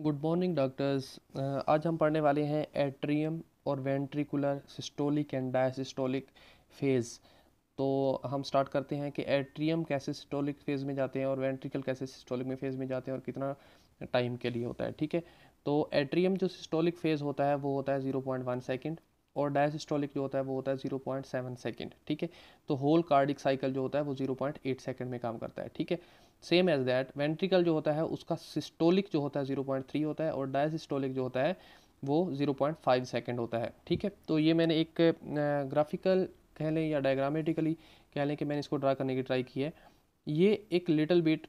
good morning doctors आज हम पढ़ने वाले हैं एट्रियम और ventricular systolic and diastolic phase तो हम स्टार्ट करते हैं कि एट्रियम कैसे सिस्टोलिक फेज़ में जाते हैं और वेंट्रिकल कैसे सिस्टोलिक में फेज़ में जाते हैं और कितना टाइम के लिए होता है ठीक है तो एट्रियम जो सिस्टोलिक फेज़ होता है वो होता है ज़ीरो पॉइंट वन सेकेंड और डायसिस्टोलिक जो होता है वो होता है जीरो पॉइंट सेवन सेकेंड ठीक है तो होल कार्डिक साइकिल जो होता है वो जीरो पॉइंट एट सेकेंड में काम करता है ठीक है सेम एज दैट वेंट्रिकल जो होता है उसका सिस्टोलिक जो होता है जीरो पॉइंट थ्री होता है और डायसिस्टोलिक जो होता है वो जीरो पॉइंट फाइव सेकेंड होता है ठीक है तो ये मैंने एक ग्राफिकल कह लें या डायग्रामेटिकली कह लें कि मैंने इसको ड्रा करने की ट्राई की है ये एक लिटल बिट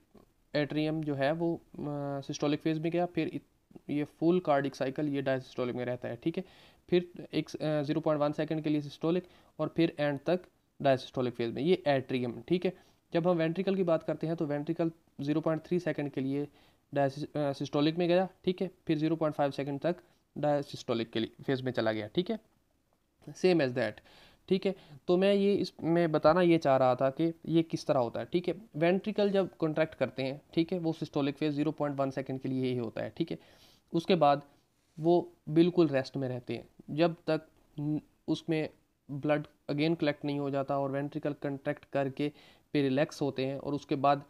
एट्रियम जो है वो सिस्टोलिक फेज में गया फिर ये फुल कार्डिक साइकिल ये डायसिस्टोलिक में रहता है ठीक है फिर एक जीरो पॉइंट वन सेकेंड के लिए सिस्टोलिक और फिर एंड तक डायसिस्टोलिक फेज में ये एट्रियम ठीक है जब हम वेंट्रिकल की बात करते हैं तो ventricle zero point three second के लिए डायसिस्टोलिक में गया ठीक है फिर जीरो पॉइंट फाइव सेकेंड तक डायसिस्टोलिक के लिए फेज में चला गया ठीक है सेम एज दैट ठीक है तो मैं ये इसमें बताना ये चाह रहा था कि ये किस तरह होता है ठीक है वेंट्रिकल जब कॉन्ट्रैक्ट करते हैं ठीक है वो systolic phase zero point one second के लिए ही होता है ठीक है उसके बाद वो बिल्कुल रेस्ट में रहते हैं जब तक उसमें ब्लड अगेन कलेक्ट नहीं हो जाता और वेंट्रिकल कंट्रैक्ट करके फिर रिलैक्स होते हैं और उसके बाद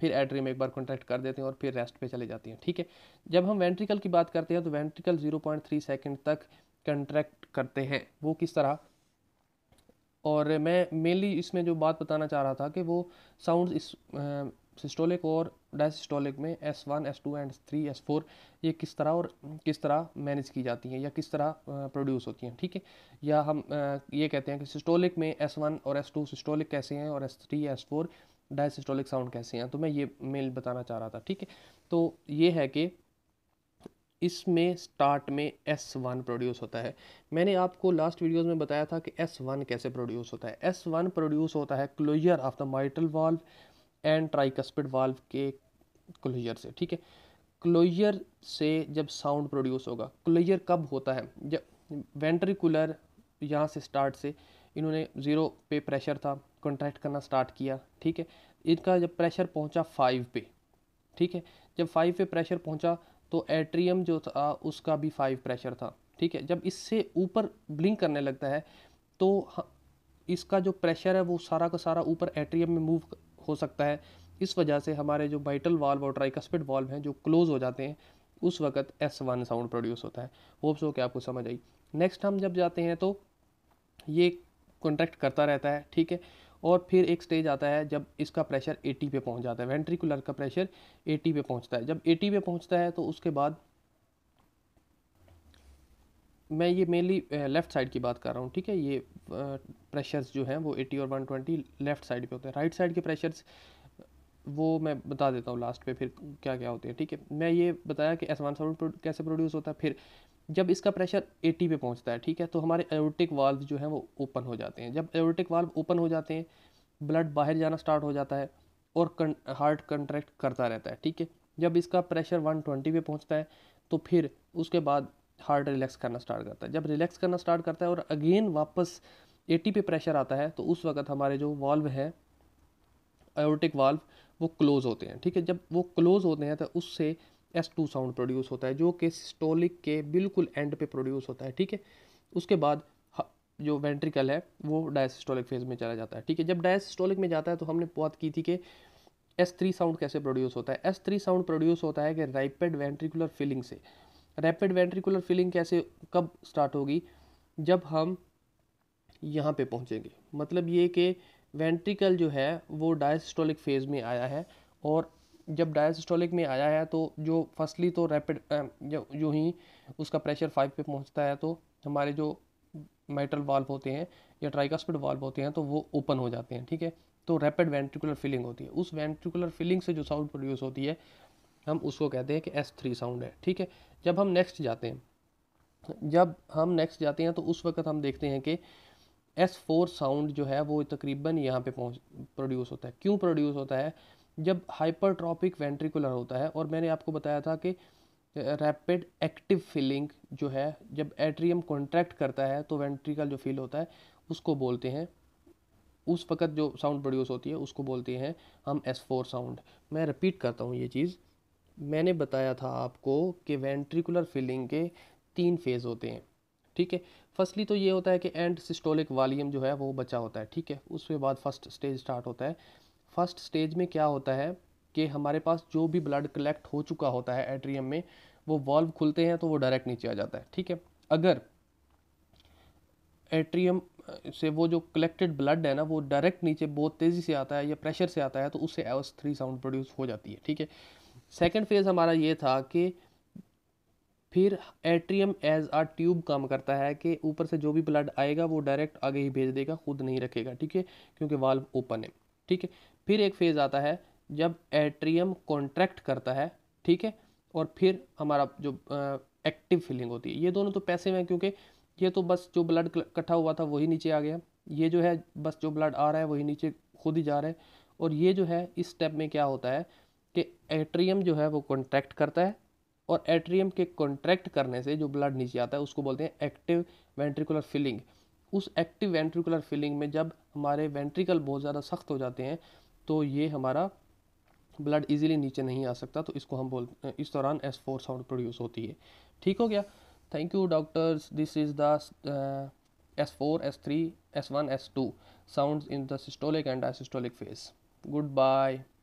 फिर में एक बार कॉन्ट्रैक्ट कर देते हैं और फिर रेस्ट पे चले जाते हैं ठीक है जब हम वेंट्रिकल की बात करते हैं तो वेंट्रिकल थ्री सेकेंड तक कंट्रैक्ट करते हैं वो किस तरह और मैं मेनली इसमें जो बात बताना चाह रहा था कि वो साउंड इस सिस्टोलिक और डायसिस्टोलिक में S one S two and three S four ये किस तरह और किस तरह मैनेज की जाती हैं या किस तरह प्रोड्यूस होती हैं ठीक है या हम ये कहते हैं कि सिस्टोलिक में एस वन और एस टू सिस्टोलिक कैसे हैं और S three S four diastolic sound कैसे हैं तो मैं ये मेल बताना चाह रहा था ठीक है तो ये है कि इसमें स्टार्ट में एस वन प्रोड्यूस होता है मैंने आपको लास्ट वीडियोस में बताया था कि एस वन कैसे प्रोड्यूस होता है एस वन प्रोड्यूस होता है closure of the mitral valve and tricuspid valve के क्लोजर से ठीक है क्लोजर से जब साउंड प्रोड्यूस होगा क्लोजर कब होता है जब वेंट्रिकुलर यहाँ से स्टार्ट से इन्होंने ज़ीरो पे प्रेशर था कॉन्ट्रैक्ट करना स्टार्ट किया ठीक है इनका जब प्रेशर पहुँचा फाइव पे ठीक है जब फाइव पे प्रेशर पहुँचा तो एट्रियम जो था उसका भी फाइव प्रेशर था ठीक है जब इससे ऊपर ब्लिंक करने लगता है तो इसका जो प्रेशर है वो सारा का सारा ऊपर एट्रियम में मूव हो सकता है इस वजह से हमारे जो बाइटल वाल्व और ट्राइकस्पिड वाल्व हैं जो क्लोज़ हो जाते हैं उस वक्त एस वन साउंड प्रोड्यूस होता है होप्स हो क्या आपको समझ आई नेक्स्ट हम जब जाते हैं तो ये कॉन्ट्रैक्ट करता रहता है ठीक है और फिर एक स्टेज आता है जब इसका प्रेशर 80 पे पहुंच जाता है वेंट्रिकुलर का प्रेशर 80 पे पहुंचता है जब 80 पे पहुंचता है तो उसके बाद मैं ये मेनली लेफ़्ट साइड की बात कर रहा हूँ ठीक है ये प्रेशर्स जो हैं वो 80 और 120 लेफ़्ट साइड पे होते हैं राइट साइड के प्रेशर्स वो मैं बता देता हूँ लास्ट पे फिर क्या क्या होते हैं ठीक है मैं ये बताया कि एस वन साउंड कैसे प्रोड्यूस होता है फिर जब इसका प्रेशर 80 पे पहुंचता है ठीक है तो हमारे एरोटिक वाल्व जो है वो ओपन हो जाते हैं जब एयोटिक वाल्व ओपन हो जाते हैं ब्लड बाहर जाना स्टार्ट हो जाता है और कं, हार्ट कंट्रैक्ट करता रहता है ठीक है जब इसका प्रेशर 120 पे पहुंचता है तो फिर उसके बाद हार्ट रिलैक्स करना स्टार्ट करता है जब रिलैक्स करना स्टार्ट करता है और अगेन वापस एटी पे प्रेशर आता है तो उस वक्त हमारे जो वाल्व हैं एयोटिक वाल्व वो क्लोज़ होते हैं ठीक है जब वो क्लोज़ होते हैं तो उससे एस टू साउंड प्रोड्यूस होता है जो कि सिस्टोलिक के बिल्कुल एंड पे प्रोड्यूस होता है ठीक है उसके बाद जो वेंट्रिकल है वो डायसिस्टोलिक फेज में चला जाता है ठीक है जब डायसिस्टोलिक में जाता है तो हमने बात की थी कि एस थ्री साउंड कैसे प्रोड्यूस होता है एस थ्री साउंड प्रोड्यूस होता है कि रैपिड वेंट्रिकुलर फिलिंग से रैपिड वेंट्रिकुलर फिलिंग कैसे कब स्टार्ट होगी जब हम यहाँ पे पहुँचेंगे मतलब ये कि वेंट्रिकल जो है वो डायस्टोलिक फेज़ में आया है और जब डायसिस्टोलिक में आया है तो जो फर्स्टली तो रैपिड जो, जो ही उसका प्रेशर फाइव पे पहुंचता है तो हमारे जो मेटल वाल्व होते हैं या ट्राइकास्पिड वाल्व होते हैं तो वो ओपन हो जाते हैं ठीक है तो रैपिड वेंट्रिकुलर फिलिंग होती है उस वेंट्रिकुलर फिलिंग से जो साउंड प्रोड्यूस होती है हम उसको कहते हैं कि एस थ्री साउंड है ठीक है जब हम नेक्स्ट जाते हैं जब हम नेक्स्ट जाते हैं तो उस वक्त हम देखते हैं कि एस फोर साउंड जो है वो तकरीबन यहाँ पे पहुँच प्रोड्यूस होता है क्यों प्रोड्यूस होता है जब हाइपरट्रॉपिक वेंट्रिकुलर होता है और मैंने आपको बताया था कि रैपिड एक्टिव फीलिंग जो है जब एट्रियम कॉन्ट्रैक्ट करता है तो वेंट्रिकल जो फील होता है उसको बोलते हैं उस वक़्त जो साउंड प्रोड्यूस होती है उसको बोलते हैं हम एस फोर साउंड मैं रिपीट करता हूँ ये चीज़ मैंने बताया था आपको कि वेंट्रिकुलर फीलिंग के तीन फेज़ होते हैं ठीक है फर्स्टली तो ये होता है कि एंड सिस्टोलिक वालीम जो है वो बचा होता है ठीक है उसके बाद फर्स्ट स्टेज स्टार्ट होता है फर्स्ट स्टेज में क्या होता है कि हमारे पास जो भी ब्लड कलेक्ट हो चुका होता है एट्रियम में वो वॉल्व खुलते हैं तो वो डायरेक्ट नीचे आ जाता है ठीक है अगर एट्रियम से वो जो कलेक्टेड ब्लड है ना वो डायरेक्ट नीचे बहुत तेज़ी से आता है या प्रेशर से आता है तो उससे एवस थ्री साउंड प्रोड्यूस हो जाती है ठीक है सेकेंड फेज़ हमारा ये था कि फिर एट्रियम एज आ ट्यूब काम करता है कि ऊपर से जो भी ब्लड आएगा वो डायरेक्ट आगे ही भेज देगा खुद नहीं रखेगा ठीक है क्योंकि वाल्व ओपन है ठीक है फिर एक फेज़ आता है जब एट्रियम कॉन्ट्रैक्ट करता है ठीक है और फिर हमारा जो एक्टिव फीलिंग होती है ये दोनों तो पैसे में क्योंकि ये तो बस जो ब्लड इकट्ठा हुआ था वही नीचे आ गया ये जो है बस जो ब्लड आ रहा है वही नीचे खुद ही जा रहा है और ये जो है इस स्टेप में क्या होता है कि एट्रियम जो है वो कॉन्ट्रैक्ट करता है और एट्रियम के कॉन्ट्रैक्ट करने से जो ब्लड नीचे आता है उसको बोलते हैं एक्टिव वेंट्रिकुलर फिलिंग उस एक्टिव वेंट्रिकुलर फिलिंग में जब हमारे वेंट्रिकल बहुत ज़्यादा सख्त हो जाते हैं तो ये हमारा ब्लड इजीली नीचे नहीं आ सकता तो इसको हम बोल इस दौरान एस फोर साउंड प्रोड्यूस होती है ठीक हो गया thank you doctors this is the S four S three S one S two sound in the systolic and diastolic phase good bye